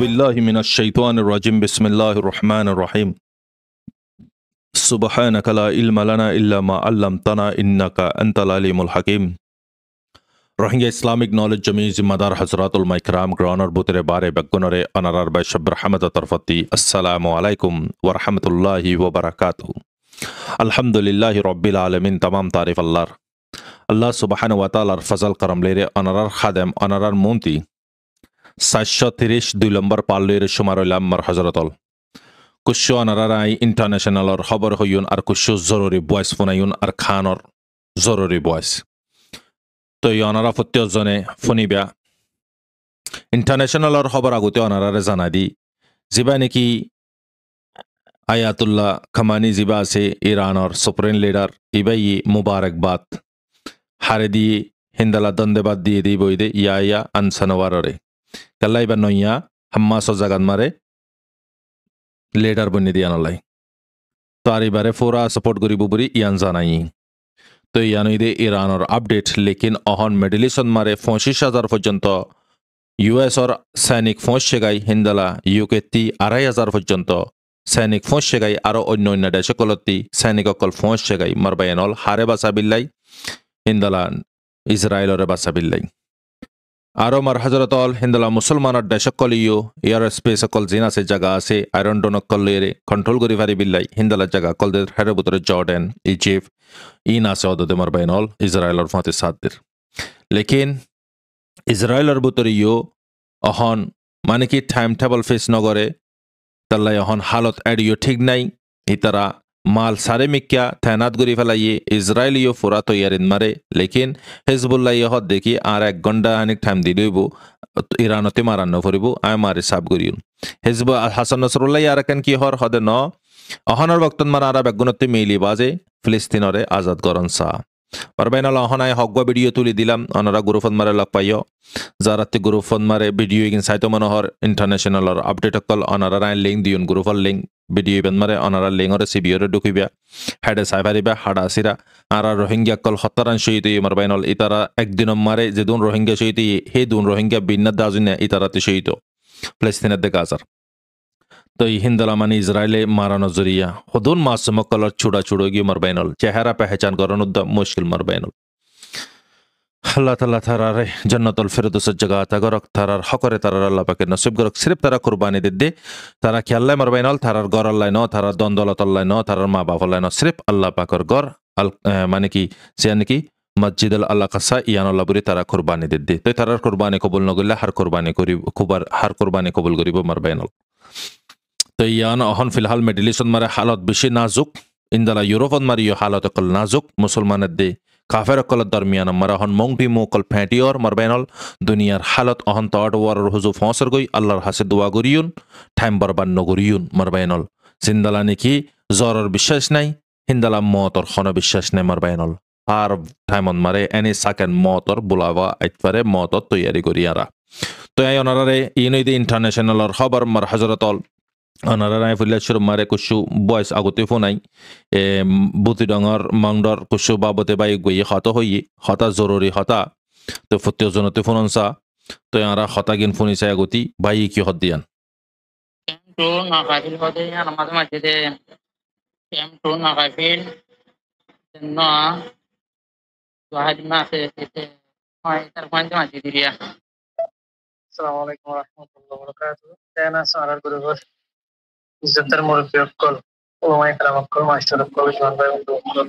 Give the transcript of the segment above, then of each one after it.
بالله من الشيطان الرجيم بسم الله الرحمن الرحيم سبحانك لا علم لنا إلا ما علمتنا إنك أنت العليم الحكيم Rohingya Islamic knowledge জমি জিম্মাদার হজরতুল মাইকরাম গ্রহণর বুতরে বারে বেগুনরে অনারার বাই শব্বর হামদ তরফতি আসসালামু আলাইকুম ওরহামতুল্লাহি ওবরাকাত আলহামদুলিল্লাহ রব্বিল আলমিন তাম তারিফ আল্লাহর আল্লাহ সুবাহান ওয়াতালার ফজল করম লেরে অনারার খাদেম অনারার মন্তি সাতশো তিরিশ দুই নম্বর পাল্লির সুমারইলাম মর হজরতল কুশু অনারারাই ইন্টারন্যাশনালর খবর হইন আর কুশু জরুরি বয়স ফোনাইন আর খানর জরুরি বয়স তো ই অনারা প্রত্যেকজনে ফোনিবা ইন্টারন্যাশনালর খবর আগতে অনারারে জানা দি যিবা নাকি আয়াতুল্লাহ খামানি যিবা আছে ইরানর সুপ্রিম লিডার ইবাই মুবারকবাদ হারে দিয়ে হিন্দালা দন্দেবাদ দিয়ে দে ইয়া ইয়া আনসানওয়াররে কাল্লা বা নইয়া হাম্মা সজাগান মারে লেডার বনি দিয়া তো আর এবারে ফোরা সাপোর্ট করিব বলি ইয়ান জানাই তো দে ইরানর আপডেট লেকিন অহন মিডল মারে পঁচিশ হাজার পর্যন্ত ইউএসর সৈনিক ফোঁস শেগাই হিন্দালা ইউকে তি আড়াই হাজার পর্যন্ত সৈনিক ফোঁস শেগাই আরও অন্য অন্য সৈনিক অকল ফোঁস শেগাই মারবায়নল হারে বাসা বিল্লাই হিন্দালা ইসরায়েলরে বাসা বিল্লাই আৰু মার হাজরত অল হিন্দলা মুছলমানৰ দেশকলিও ইয়াৰ স্পেচ অকল জিন আছে জাগা আছে আইৰণ ডনকলেৰে কণ্ট্ৰল কৰি ফাৰি বিল্লাই হিন্দলার জায়গা কলদের হেৰে বুটৰে জৰ্ডেন ইজিপ্ট ইন আছে অদে মার বাইন অল ইজৰাইলৰ ফাঁতে সাদিৰ লেকিন ইজৰাইলৰ ইয়ো অহন মানে কি টাইম টেবল ফেচ নকৰে তাল্লাই অহন হালত এৰিও ঠিক নাই ই তারা মাল সারে মিক্কা তায়নাত গড়ি ফেলাইয়ে ইসরায়েলীয় ফুরা তৈয়ারিন মারে লেকিন হিজবুল্লাহ ইহত দেখি আর এক ঘন্টা আনিক ঠাইম দি দিব ইরানতে মারান্ন ফুরিব আই মারে সাব করিউন হেজব হাসান নসরুল্লাহ আর কেন কি হর হদে ন অহনর বক্তন মারা আর বেগুনতে মিলি বাজে ফিলিস্তিনরে আজাদ করন সা পারবেন আল অহনায় হগুয়া ভিডিও তুলি দিলাম অনরা গুরুফন মারে লগ পাইও যারাতে গ্রুফন মারে ভিডিও ইগিন সাইতো মনোহর ইন্টারন্যাশনালর আপডেট অকল অনারা লিঙ্ক দিউন গ্রুফর লিঙ্ক ভিডিও ইবেন মারে অনারা লিঙরে সিবিওরে ঢুকিবা হেডে চাই পারিবা হাডা আসিরা আরা রোহিঙ্গা কল হত্যারান সহিত ইমার বাইনল ইতারা একদিন মারে যে দুন রোহিঙ্গা সহিত হে দুন রোহিঙ্গা বিন্না দাজুনে ইতারাতে সহিত ফিলিস্তিনের দেখা আসার তো মানে ইসরায়েলে মারানো জরিয়া হদুন মাসুমকলর ছুড়া ছুড়ো গিয়ে মরবাইনল চেহারা পেহচান করানোর মুশকিল মরবাইনল আল্লাহ তাল্লাহ তারার জন্নতল ফেরদুসের জায়গা তাগরক তারার হকরে তারার আল্লাহ পাকে নসিব গরক সিরিফ তারা কুরবানি দিদ্দি তারা কি আল্লাহ মারবাইন অল তারার গর আল্লাহ ন তারার দ্বন্দ্বলত আল্লাহ ন তারার মা বাপ আল্লাহ ন সিরিফ আল্লাহ পাকর গর আল মানে কি সে নাকি মসজিদ আল আল্লাহ কাসা ইয়ানুল্লাহ বুড়ি তারা কুরবানি দিদ্দি তো তারার কুরবানি কবুল নগরিলে হার কুরবানি করিব কুবার হার কুরবানি কবুল করিব মারবাইন নল তো ইয়ান অহন ফিলহাল মেডিলিশন মারে হালত বেশি নাজুক ইন্দালা ইউরোপন মারি হালত অকল নাজুক মুসলমানের দিয়ে কাফেরকল দরমিয়ান মারাহন মংটি মোকল ফ্যাঁটিওর মারবেনল দুনিয়ার হালত অহন্ত অটওয়ার হুজু ফসর গই আল্লাহর হাসে দোয়া গরিয়ুন ঠাইম বরবান্ন নগরিয়ুন মারবেনল জিন্দালা নেকি জ্বরর বিশ্বাস নাই হিন্দালা মতর হন বিশ্বাস নাই মারবেনল আর ঠাইমন মারে এনে সাকেন মতর বোলাবা আইতারে মতর তৈয়ারি করিয়ারা তো এই অনারে ইউনিদি ইন্টারন্যাশনালর খবর মার হাজরতল অনারায় ফুলিয়াশ্বর মারে কুসু বয়স আগতে ফোনাই এ বুতিডঙর মংডর কুসু বাবতে বাই গই হত হই হতা জরুরি হতা তো ফোন ফোনসা তো আরা হতা গিন ফোনিসা আগতি বাই কি হত দিয়ান এম টু না কাফিল হতে আর মাঝে ইজ্জতের মুরব্বী অক্কল ওলামাই কালাম অক্কল মাস্টার অক্কল জোয়ান ভাই বন্ধু অক্কল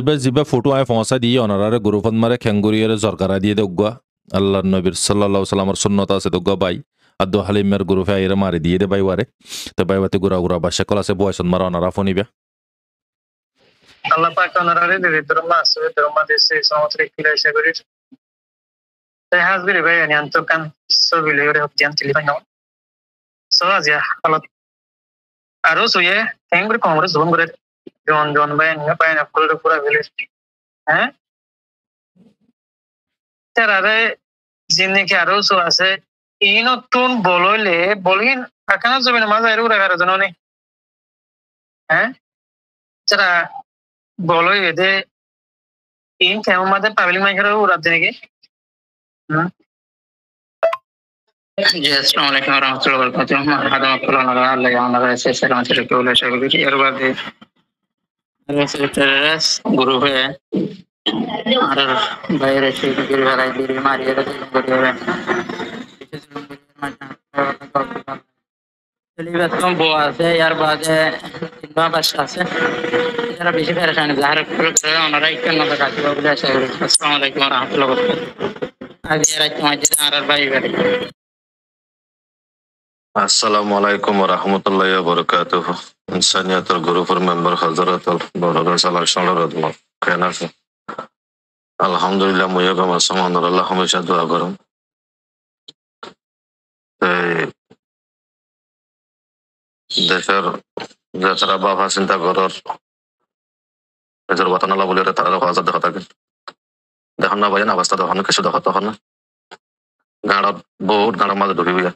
এবার জিবা ফটো আয় ফসা দিয়ে অনারারে গরুফত মারে খেঙ্গুরিয়ারে জরকারা দিয়ে দোগ্গা আল্লাহর নবীর সাল্লাহ সাল্লামর সন্ন্যত আছে দোগ্গা বাই আদু হালিমের গরুফে আইরে মারি দিয়ে দে বাই ওয়ারে তো বাই ওয়াতে গুড়া গুড়া বা সেকল আছে বয়সন মারা অনারা ফোনিবে আল্লাহ পাক অনারারে দেবে তোর মা আসবে দেশে সমস্ত কিলা এসে করি তাই হাজবিরি ভাই আনি আন্তকান সবিলে ওরে হক জানতিলি ভাই নাও সো আজ হালত Aro সুয়ে teng ber kongres don ber don don bayan nga bayan akul ber village village. হ্যাঁ তার আরে জিন্দিকে আরো সু আছে এই নতুন বলইলে বলিন আকানা না মাঝে এর উড়া কারো নে হ্যাঁ যারা বলই এদে ইন কেমন মাঝে পাবলিক মাইকের উড়াতে নাকি হুম জি আসসালামু আলাইকুম রহমতুল্লাহ বরকাতুহ হাদামাতুল্লাহ নাগা আল্লাহ ইয়াউনা রাইসে বাদে রেস গ্রুপে আর বাইরে সেই গিরি আছে এর বাদে বাচ্চা আছে যারা বেশি পেরেশানি যাহার করে ওনারা বলে আশা করি আসসালামু আলাইকুম রহমতুল্লাহ বরকাতুহ আজ এর আজ তোমার আর ভাই বাড়ি আসসালামু আলাইকুম রহমতুল্লাহ বরকাত ইনসানিয়াতের গ্রুপের মেম্বার হজরত কেন আছে আলহামদুলিল্লাহ মুইয়া কামার আল্লাহ হমেশা দোয়া করুন দেশের যে বাবা চিন্তা করার নিজের বাতানালা বলে তারা হাজার দেখা থাকে দেখান না বাজেন অবস্থা দেখানো কিছু দেখা তখন গাঁড়ত বহুত গাঁড়ার মাঝে ঢুকি বুঝা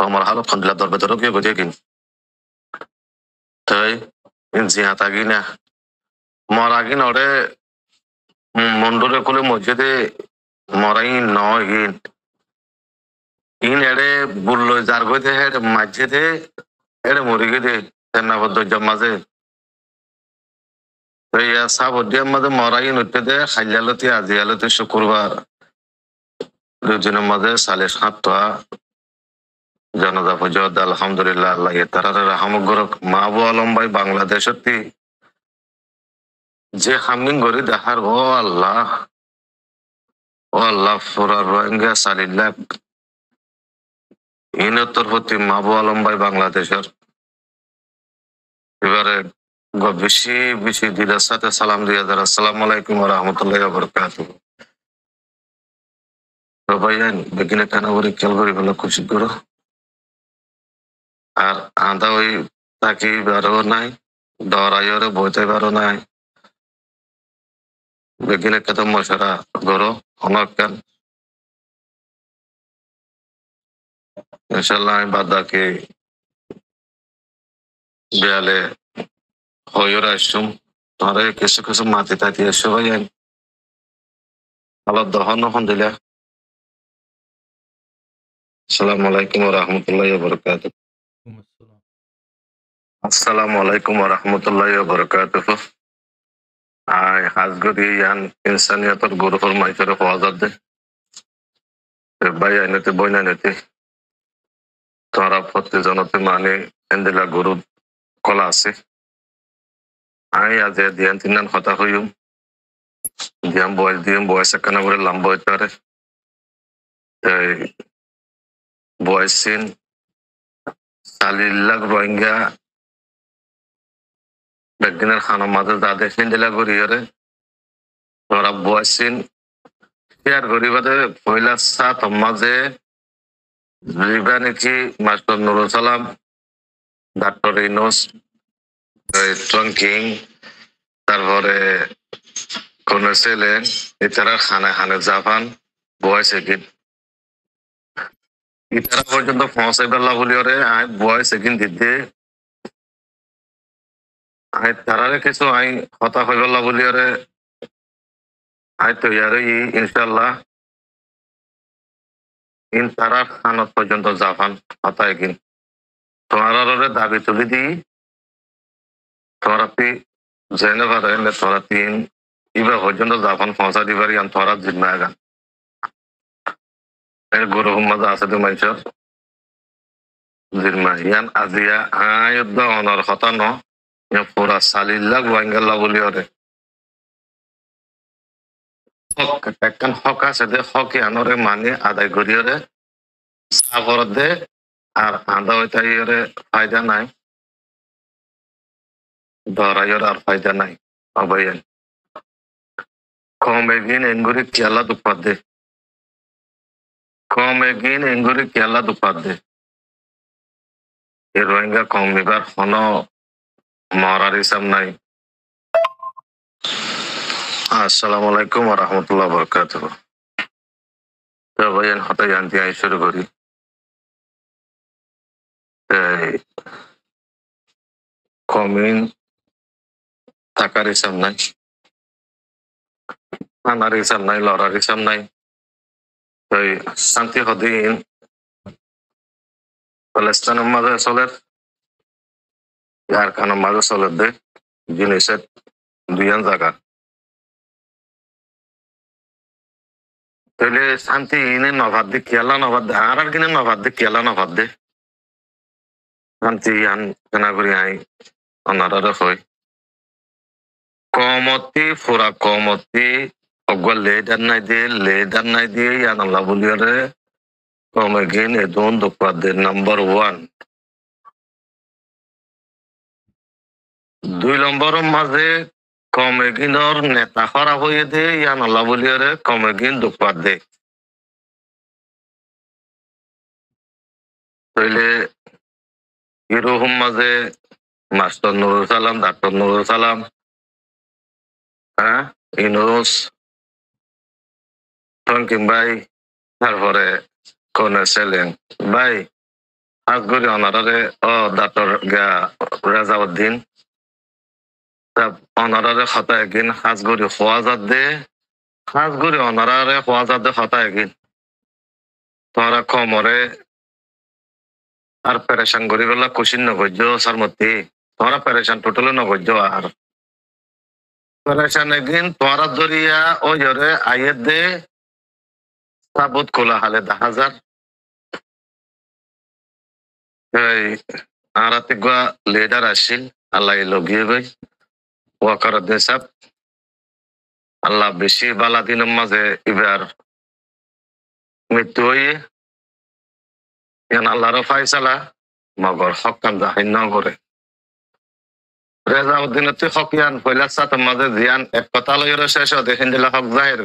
Kamar halap kan dilap darbe darok ya gede gin. Tay in zihat agi na. Mar agi na ore mondore kule mojede marai no gin. ইন এড়ে বুললো যার গইতে হেড মাঝেতে এড়ে মরি গেতে সেনাবদ্ধ জমাজে তো ইয়া সাব দিয়া মাঝে মরাই নইতে দে খাইলালতে আজিয়ালতে শুক্রবার দুজনের মাঝে সালে সাতটা জনতা ফজত আলহামদুলিল্লাহ আল্লাহ তারা সমগ্র মা বলম্বাই বাংলাদেশতি যে হামিং গরি দেখার ও আল্লাহ ও আল্লাহ ফুরার রোহিঙ্গা সালিল্লাহ ইনতর প্রতি মা ভাই বাংলাদেশের এবারে বেশি বেশি দিদার সাথে সালাম দিয়ে যারা সালাম আলাইকুম রহমতুল্লাহ বরকাত ভাইয়া বেগিনে কেন করে খেয়াল করি বলে খুশি করো আর আধা ওই থাকি বারো নাই ডরাইরে বইতে বারো নাই বেগিলে কত মশারা গরো অনকান ইনশাল্লাহ আমি বাদাকে বিয়ালে হইর আসুম ধরে কিছু কিছু মাটি তাতি এসে ভাই আমি ভালো দহন হন দিলে আসসালামু আলাইকুম রহমতুল্লাহ বরকাত আসসালামু আলাইকুম রহমতুল্লাহ বরকাত আই হাজগরি ইয়ান ইনসানিয়াতর গরুর মাইতরে পাওয়া যাবে ভাই আইনতে বই নাইনতে তারা প্রতি জনতে মানে এন্দেলা গরু কলা আছে আই আজ দিয়ান তিনান হতা হইম দিয়াম বয়স দিয়াম বয়স একখানা করে লাম্ব হইতে পারে বয়সিন চালিল্লাক রোহিঙ্গা একদিনের খানার মাঝে যা দেখেন জেলা করি আরে তোমার আব্বু আসছেন শেয়ার করি বাদে পয়লার সাত মাঝে জীবা নাকি মাস্টার নুরুল সালাম ডাক্তার ইনোস ট্রঙ্কিং তারপরে কোন ছেলে ইতারা খানে খানে জাপান বয়সে কিন ইতারা পর্যন্ত পৌঁছাইবার লাগলি ওরে আয় বয়সে কিন দিদি আই তারারে কিছু আই হতা হয়ে গেল বলি আরে আই তো ইয়ার ইনশাল্লাহ ইন তারা খানত পর্যন্ত জাফান হতায় কিন তোমার দাবি তুলি দিই তোমরা তুই জেনে পারেন তোরা তিন এবার পর্যন্ত জাফান পৌঁছা দিবার গান তোরা জিম্মা গান এর গুরু হুম্মাদ আছে তো মানুষের জিম্মা ইয়ান আজিয়া আয় অনর হতা ন পুরা সালিল্লা গোয়াঙ্গাল্লা বলি ওরে হক একখান হক আছে দে হকে আনরে মানে আদায় করি ওরে সাগর দে আর আদা ওইটা ইয়রে ফায়দা নাই ধরা ইয়র আর ফায়দা নাই অবয়েন কমে গিন এনগুরি কেলা দুপাত দে কমে গিন এনগুরি কেলা দুপাত দে এ রোহিঙ্গা কম মারার হিসাব নাই আসসালামু আলাইকুম ওয়া রাহমাতুল্লাহ বরকাত তো হতে জানতে আমি শুরু করি কমিন টাকার হিসাব নাই আনার হিসাব নাই লড়ার হিসাব নাই শান্তি হদিন প্যালেস্তানের মাঝে চলের yar yarkana maga solade jini set duyan zaga tele santi ine novadde kiyala novadde arar gine kiala kiyala novadde santi yan kanaguri ai anarare hoy কমতি ফুরা কমতি অগুয়া লেডার নাই দিয়ে লেডার নাই দিয়ে ইয়ান আল্লাহ বলিয়ারে কমে গিন এ দুন দুকাদের নাম্বার ওয়ান দুই নম্বৰ মাজে কমেগিনৰ নেতা খৰা হৈয়ে দে নলা নলাবলীয়াৰে কমেগিন দুপাত দে হিৰোহুম মাজে মাষ্টৰ নুৰুল চালাম ডাক্তৰ নুৰুল চালাম ইনোচ ফ্ৰংকিম বাই তাৰপৰে কনে চেলেং বাই সাজগুৰি অনাৰৰে অ ডাক্তৰ গা ৰাজাউদ্দিন অনারারে হতা এগিন সাজ গরি খোয়া যাত দে সাজ গরি অনারারে খোয়া যাত দে হতা এগিন তোরা কমরে আর পেরেশান করি বেলা কুশিন নগজ্য সার মতি তোরা পেরেশান টোটাল নগজ্য আর পেরেশান এগিন তোরা দরিয়া ও জরে আইয়ে দে সাবুত কোলা হালে দা হাজার আর লিডার আসিল আল্লাহ লগিয়ে গই ওয়াকার দেশাব আল্লাহ বেশি বালা দিনের মাঝে এবার মৃত্যু হইয়ে ইয়ান আল্লাহর ফাইসালা মগর হকান জাহিন করে রেজাউদ্দিন এক কথা লইয়ের শেষ দেখেন দিলা হক জাহির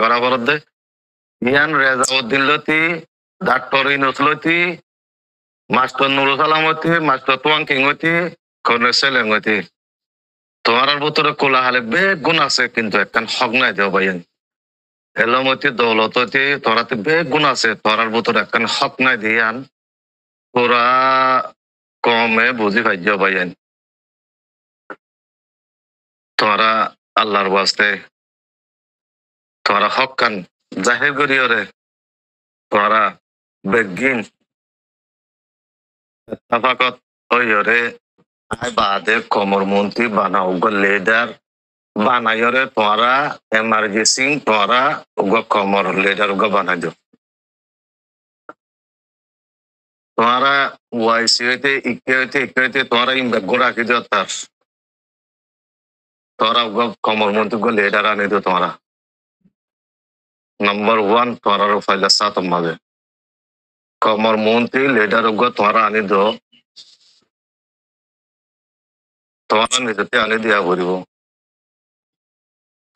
দে ইয়ান রেজাউদ্দিন লতি ডাক্তার ইনুস লতি মাস্টার নুরুল সালাম হতি মাস্টার তুয়াং তোমাৰ বতৰে কোলাহালে বে গুণ আছে কিন্তু একখান সগ নাই দিয় বাইন এলমতে দৌলততে তৰাতে বে গুণ আছে তৰাৰ বতৰ একখান সক নাই দিয়ে আন তোৰা কমে বুজি ভাজ্য বাইন তোমাৰা আল্লাৰ বাস্তে তোমাৰা হক কাণ জাহে গৰিয়ৰে তোমাৰা বেগিন অৰে বাদে কমর মন্ত্রী বানাও লেদার বানাইরে তোরা এমার্জেন্সি তোরা উগ কমর লেদার উগ বানাই দিও তোরা ওয়াইসি হইতে ইকে হইতে ইকে হইতে তোরা ইম্বে গোড়া কি দিও তার তোরা উগ কমর মন্ত্রী উগ লেডার আনি দো তোরা নম্বর ওয়ান তোরা ফাইলা সাত মাঝে কমর মন্ত্রী লেডার উগ তোরা আনি দো ବର୍ତ୍ତମାନ ନିଜତେ ଆଣି ଦିଆ କରିବ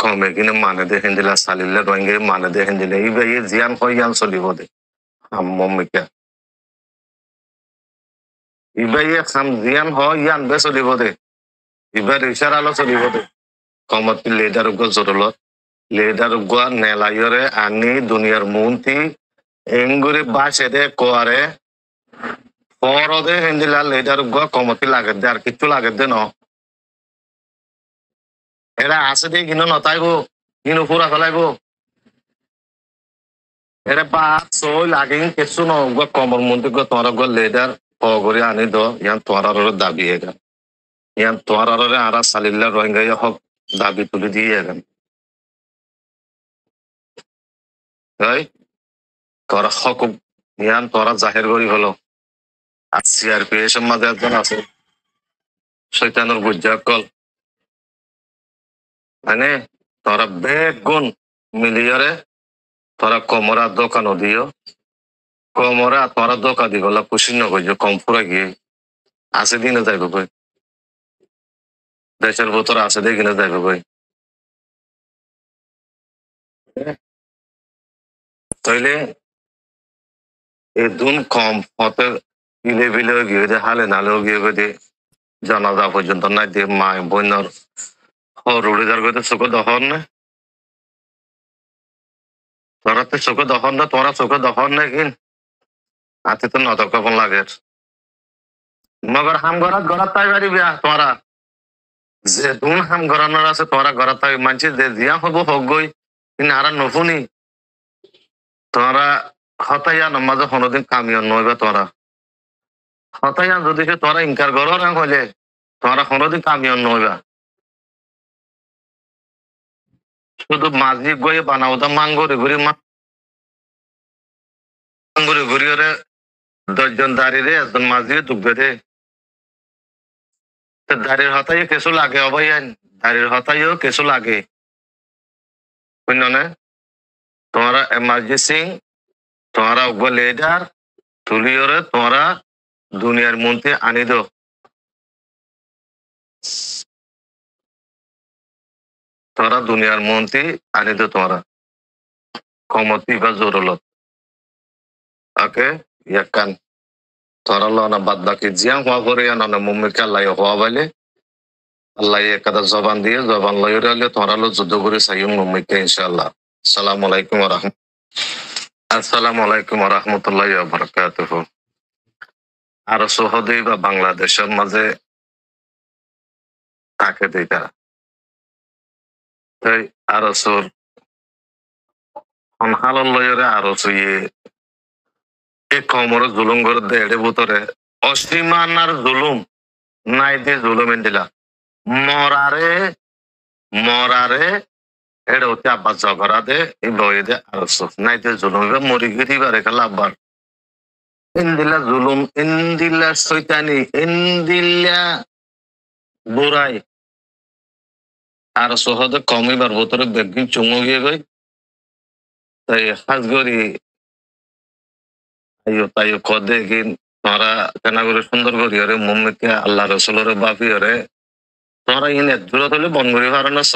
କମେଇକିନି মানে ଦେ ହେନ୍ଦିଲା ସାଲିଲା ଡଙ୍ଗେ ମାନେ ଦେ ହେନ୍ଦିଲେ ଏବେ ଇଏ ଜିଆନ କହିଆନ ଚଲିବ ইয়ান বে চলিব দে ৰিচাৰ আলো চলিব দে কমত লেডাৰ উগ জৰলত লেডাৰ উগ নেলায়ৰে আনি দুনিয়াৰ মুন্তি এংগুৰি বাসে দে কোৱাৰে পৰ দে হেন্দিলা লেদার উগ কমতি লাগে দে আৰু কিছু লাগে দে ন Era asa de que não notai go, que não fura falai go. Era para só o lagin que isso não go como o mundo go tomar go leader ou agora ani do, já tomar a roda da vida. Já tomar a roda a ra salilla roinga já hop da vida tudo dia. Right? Cora hop já tomar a zahir gori falo. A CRP é chamada de nação. Só então o budget call. মানে তোরা বেগুন গুণ মিলিয়রে তোরা কমরা দোকানও দিও কমরা তোরা দোকান দিব খুশি ন কইজ কম পুরা গিয়ে আছে দিনে যাইব কই দেশের ভেতরে আছে দেখি না যাইব কই তাইলে এই দুন কম হতে ইলে বিলে গিয়ে হালে নালেও গিয়ে জানাজা পর্যন্ত নাই দিয়ে মায় বন্যার রুড়ি দরগতে সুখ দহন তোরা তো সুখ দহন না তোরা সুখ দহন না কিন আতে তো নদর লাগে মগর হাম তাই বাড়ি বিয়া যে দুন হাম গরানোর আছে তোরা গরাত মানছি যে দিয়া হব হক গই কিন্তু আর নুশুনি তোরা হতাইয়া নমাজে কোনোদিন কামিয়ন নইবা তোরা হতাইয়া যদি সে তোরা ইনকার না হলে তোরা কোনোদিন কামিয়ন নইবা শুধু দিয়ে গিয়ে বানাও তো মাঙ্গরে ঘুরি মাঙ্গরে ঘুরি ওরে দশজন দাঁড়িয়ে রে একজন দিয়ে ডুবে রে দাঁড়ির হতাইও কিছু লাগে অবাইয়ান দাঁড়ির হতাইও কিছু লাগে বুঝল না তোমরা এমার্জেন্সি তোমরা উগ্র লিডার ওরে তোমরা দুনিয়ার মন্ত্রী আনি দো তোরা দুনিয়ার মন্ত্রী আনি আনিত তোমরা ক্ষমতি বা জরুরত ওকে ইয়াকান তোরা লনা বাদ বাকি জিয়া হওয়া করে আনা মম্মিকে লাই হওয়া বলে আল্লাহ একাদা জবান দিয়ে জবান লাই রে তোরা লো যুদ্ধ করে চাই মম্মিকে ইনশাল্লাহ সালাম আলাইকুম রহম আসসালাম আলাইকুম রহমতুল্লাহ বরকাত আর সহদেই বা বাংলাদেশের মাঝে তাকে দুই তারা tay arosor on আরস ইয়ে arosuye e komor zulum gor dede butore অসীমানার জুলুম নাই দিয়ে জুলুম দিলা মরারে মরারে এটা হচ্ছে আব্বা ঝগড়া দে বয়ে দে আরস নাই দিয়ে জুলুম মরি বারে এখানে আব্বার ইন্দিলা জুলুম ইন্দিলা শৈতানি ইন্দিলা বুড়াই আর সহজে কমিবার ভোতরে দেখি চুমগিয়ে গই তাই হাজ করি তাই কদে কি তোরা কেনা করে সুন্দর করি ওরে মম্মিকে আল্লাহ রসুলরে বাপি ওরে তোরা ইন এত দূর হলে বন করি হারানো স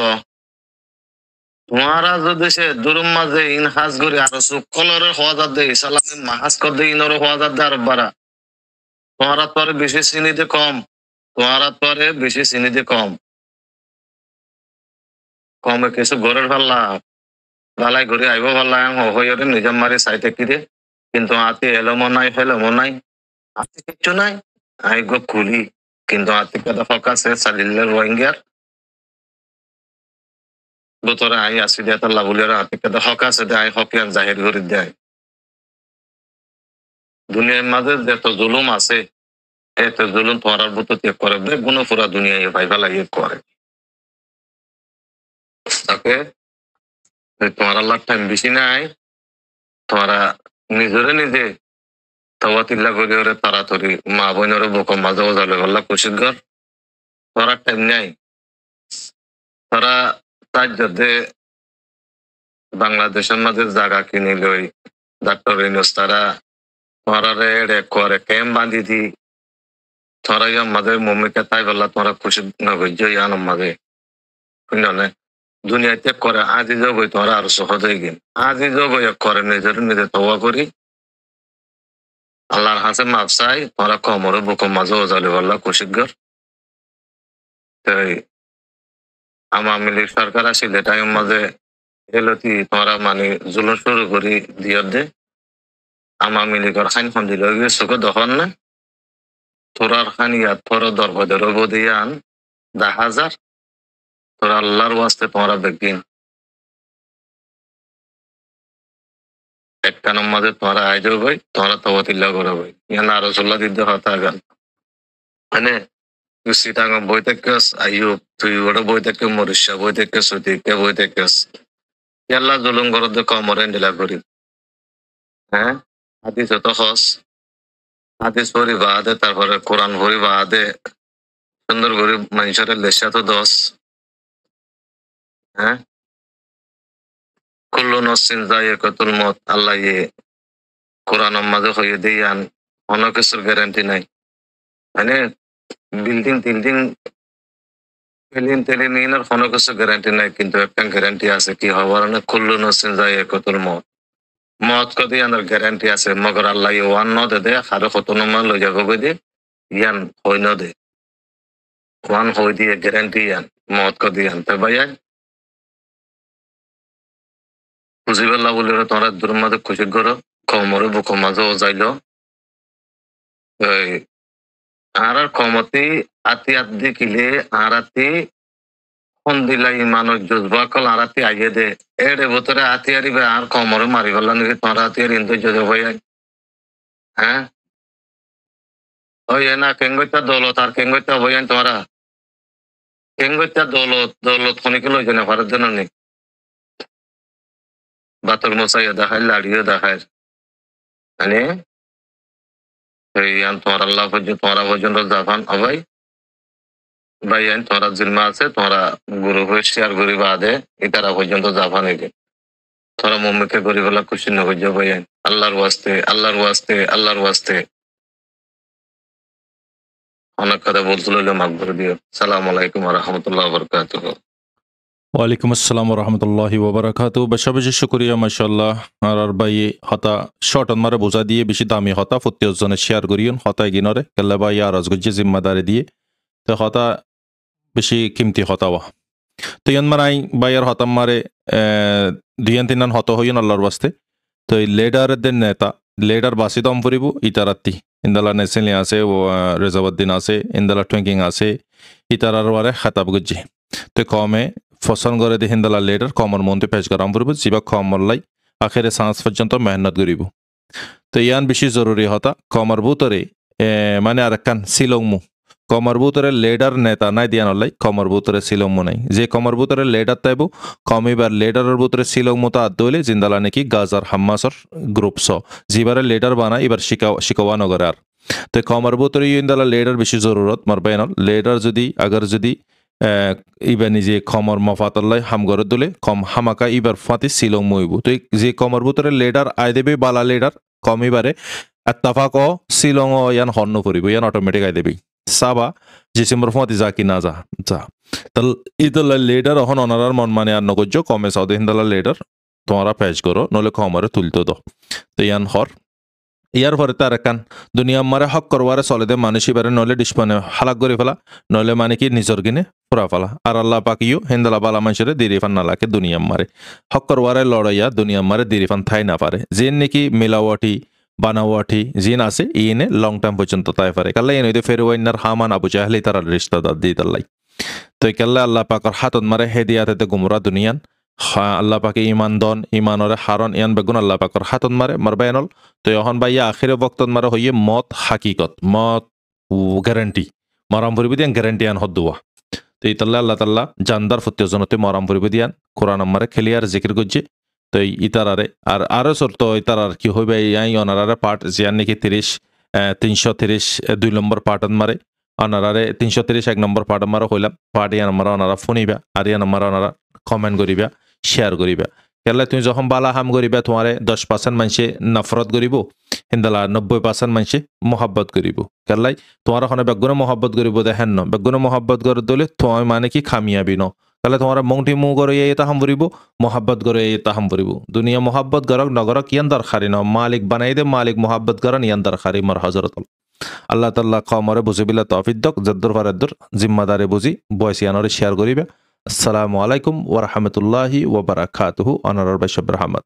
তোমারা যদি সে দূর মাঝে ইন হাজ করি আর সুকলরে হওয়া যাত দে ইসালামে মাহাজ কর দে ইনরে হওয়া যাত আর বারা তোমারা তোরে বেশি চিনিতে কম তোমারা তোরে বেশি চিনিতে কম কমে কিছু ঘরের ভাল্লা ভালাই ঘুরে আইব ভাল্লা হইরে নিজাম মারি কিন্তু আতি এলমো নাই ফেলমো নাই আতি কিচ্ছু নাই আই গো কুলি কিন্তু আতি কাদা ফকাস সালিল্লের রোহিঙ্গার আই আসি দেয় তার আতি হক আছে দেয় হকিয়ান জাহির ঘুরি দেয় দুনিয়ার মাঝে জুলুম আছে এত জুলুম তোমার ত্যাগ করে বেগুনো পুরা দুনিয়া ভাইবা লাগিয়ে করে থাকে তোমার আল্লাহর টাইম বেশি নাই তোমারা নিজরে নিজে তিল্লা করি ওরে তাড়াতাড়ি মা বোনের বোকম মাঝে বোঝালে আল্লাহ কুশিক ঘর তোরা টাইম নাই তারা তার যাতে বাংলাদেশের মাঝে জায়গা কিনে লই ডাক্তার ইনস তারা তোমরা রে করে ক্যাম্প বাঁধি দি তোরা ইয়া মাঝে মমিকে তাই বললা তোমরা খুশি না হইজ ইয়ান মাঝে শুনলে দুনিয়া ত্যাগ করে আজি জগই তোরা আর সহজ হয়ে গেল আজি জগই করে নিজের নিজে তবা করি আল্লাহর হাসে মাপ চাই তোরা কমর বুকুম মাঝে ওজালি বললা কুশিগর আওয়ামী লীগ সরকার আসিলে টাইম মাঝে এলতি তোরা মানে জুল শুরু করি দিয়ে দে আওয়ামী লীগের খান খান দিল চোখে দখন না তোরার খান ইয়াত তোর দর্বদের দিয়া আন দা হাজার তোরা আল্লাহর ওয়াস্তে তোমরা দেখবেন একটা নম্বরে তোমরা আয়োজক হই তোমরা অতিল্লা করা হই ইয়া না রসুল্লাহ দিদ্য হতা গান মানে সীতাঙ্গ বই দেখছ তুই ওটা বই দেখ মরিষা বই দেখছ সতীকে বই দেখছ ইয়াল্লা জুলুম করত দেখ মরেন ডিলা করি হ্যাঁ হাদিস তো হস হাদিস পড়ি বাদে তারপরে কোরআন পড়ি বাদে সুন্দর করে মানুষের লেসা তো দশ হ্যাঁ কুল্লু নসিন আল্লাহ ইয়ে কোরআন মাঝে গ্যারান্টি মানে বিল্ডিং টিল্ডিং কিন্তু একটা গ্যারান্টি আছে কি হওয়ার না মানে কুল্লু নসিন জায়কাতুল মত মত কদি আনার আছে মগর আল্লাহ ইয়ে ওয়ান ন দে দে আর কত নম্বর লই যাব দে ইয়ান হই ন দে ওয়ান হই দিয়ে গ্যারান্টি ইয়ান মত কদি আনতে ভাই মুজিবাল্লাহ বলে তোমরা দূর মাঝে খুশি করো কমরে বুক মাঝে যাইল আর আর কমতি আতি আদি কিলে আরাতি সন্দিলাই মানুষ যুজবা কল আরাতি আইয়ে দে এড়ে ভেতরে আতিয়ারি বে আর কমরে মারি গেলাম নাকি তোমার আতিয়ার ইন্দু যদি হয়ে হ্যাঁ ওই না কেঙ্গইতা দৌলত আর কেঙ্গইতা হয়ে তোমরা কেঙ্গইতা দৌলত দৌলত খনিকে লই জানে ভারত জন্য বাতর মশাইও দেখায় লাড়িও দেখায় মানে তোমার আল্লাহ পর্যন্ত তোমরা পর্যন্ত জাফান হবাই বা ইয়ান তোমরা জিলমা আছে তোমরা গুরু হয়ে শেয়ার করি বাদে ইতারা পর্যন্ত জাফান হইবে তোরা মম্মিকে গরিব আল্লাহ খুশি নগজ ভাইয়ান আল্লাহর ওয়াস্তে আল্লাহর ওয়াস্তে আল্লাহর ওয়াস্তে অনেক কথা বলছিল মাকবর দিও সালাম আলাইকুম রহমতুল্লাহ বরকাত ওয়ালাইকুম আসসালাম রহমতুল্লাহি ওবরাকাত বেশি শুক্রিয়া মাসাল্লাহ আর ভাই হতা শর্ট অনমারে বোঝা দিয়ে বেশি দামি হতা প্রত্যেকজনে শেয়ার করিয়ন হতা গিনরে কেলা ভাই আর রসগজ্জে জিম্মাদারে দিয়ে তো হতা বেশি কিমতি হতাওয়া তো ইয়নমার আই ভাই আর হতাম মারে দুইয়ান তিনান হত হইন আল্লাহর বাস্তে তো এই দেন নেতা লেডার বাসি দম ফুরিব ইতারাত্তি ইন্দালা নেসেলি আছে রেজাবুদ্দিন আছে ইন্দালা টুইঙ্কিং আছে ইতারার ওয়ারে খাতাব তো কমে ফসল গড়ে হিন্দালা লিডার কমর মন্ত্রী পেশ গরম যা কমর লাই আখেরে সাঁস পর্যন্ত মেহনত করব তো ইয়ান বেশি জরুরি হতা কমর বুতরে মানে আর একখান শিলংমু কমর বুতরে লেডার নেতা নাই দিয়া নলাই কমর বুতরে শিলংমু নাই যে কমর বুতরে লেডার তাইব কমিবার লেডারের বুতরে শিলংমু তো আদ দইলে জিন্দালা নাকি গাজার হাম্মাসর গ্রুপ স জিবারে লেডার বানা এবার শিকা শিকওয়া নগরে আর তো কমর বুতরে ইন্দালা লেডার বেশি জরুরত মার বেনল লেডার যদি আগর যদি ইবার নিজে খমর মফাতাল্লাই হামগর দোলে কম হামাকা ইবার ফাঁতি সিলং মইবু তো যে কমর বুতরে লেডার আয় দেবে বালা লেডার কম ইবারে আত্তাফা ক সিলং ইয়ান হর্ণ করিব ইয়ান অটোমেটিক আয় দেবে সাবা ডিসেম্বর ফাঁতি যা কি না যা যা তাল ইদলা লেডার অহন অনারার মন মানে আর নগজ্য কমে সাউদ হিন্দালা লেডার তোমরা প্যাচ করো নলে কমরে তুলতো দো তো ইয়ান হর ইয়ার পরে তার একান দুনিয়া মারে হক করবারে চলে দে মানুষ ইবারে নলে ডিসপনে মানে হালাক করে ফেলা নলে মানে কি নিজর গিনে ফুরা ফেলা আর আল্লাহ পাকিও হিন্দালা বালা মানুষের দিরিফান লাগে দুনিয়া মারে হক করবারে লড়াইয়া দুনিয়া মারে দিরিফান থাই না পারে যে নাকি মিলাওয়াটি বানাওয়াটি জিন আছে ইনে লং টাইম পর্যন্ত তাই পারে কাল্লা এনে ইনার হামান আবু জাহলি তারা রিস্তা দিয়ে তাল্লাই তো কাল্লা আল্লাহ পাকর হাতত মারে হেদিয়াতে গুমরা দুনিয়ান হ্যাঁ, আল্লাহ পাকে ইমান দন ইমানরে হারন ইয়ান বেগুন আল্লাহ পাকর হাতত মারে মার বেনল তো এখন বা ইয়া আখিরে বক্তন মারে হইয়ে মত হাকিকত মত গ্যারেন্টি মরাম ভরিবি দিয়ান গ্যারেন্টি আন হদ্দুয়া তো এই তাল্লা আল্লাহ তাল্লাহ জানদার ফত্যজনতে মরাম ভরিবি দিয়ান কোরআন আমারে খেলি আর জিকির করছে তো এই ইতারারে আর আরো সর তো ইতার আর কি হইবে ইয়াই অনারারে পাঠ জিয়ান নাকি তিরিশ তিনশো তিরিশ দুই নম্বর পার্টন মারে অনারারে তিনশো তিরিশ এক নম্বর পাঠ মারা হইলাম পাঠ ইয়ান মারা অনারা ফোনিবা আর ইয়ান মারা অনারা কমেন্ট করিবা শেয়ার করিবা কেলা তুমি যখন বালা হাম করিবা তোমারে দশ পার্সেন্ট মানুষে নফরত করিব হিন্দালা নব্বই পার্সেন্ট মানুষে মহাব্বত করিব কেলাই তোমার ওখানে বেগুনে মহাব্বত করিব দেখেন ন বেগুনে মহাব্বত করে দলে তোমার মানে কি খামিয়াবি ন তাহলে তোমার মংটি মু করে এই তাহাম ভরিব মহাব্বত করে এই তাহাম ভরিব দুনিয়া মহাব্বত গরক নগরক ইয়ান দরকারি ন মালিক বানাই দে মালিক মহাব্বত গরন ইয়ান দরকারি মর হজরত আল্লাহ তাল্লাহ কমরে বুঝিবিলা তফিদ্দক জদ্দুর ফারেদ্দুর জিম্মাদারে বুঝি বয়সিয়ানরে শেয়ার করিবা السلام عليكم ورحمة الله وبركاته أنا رب الشبر حمد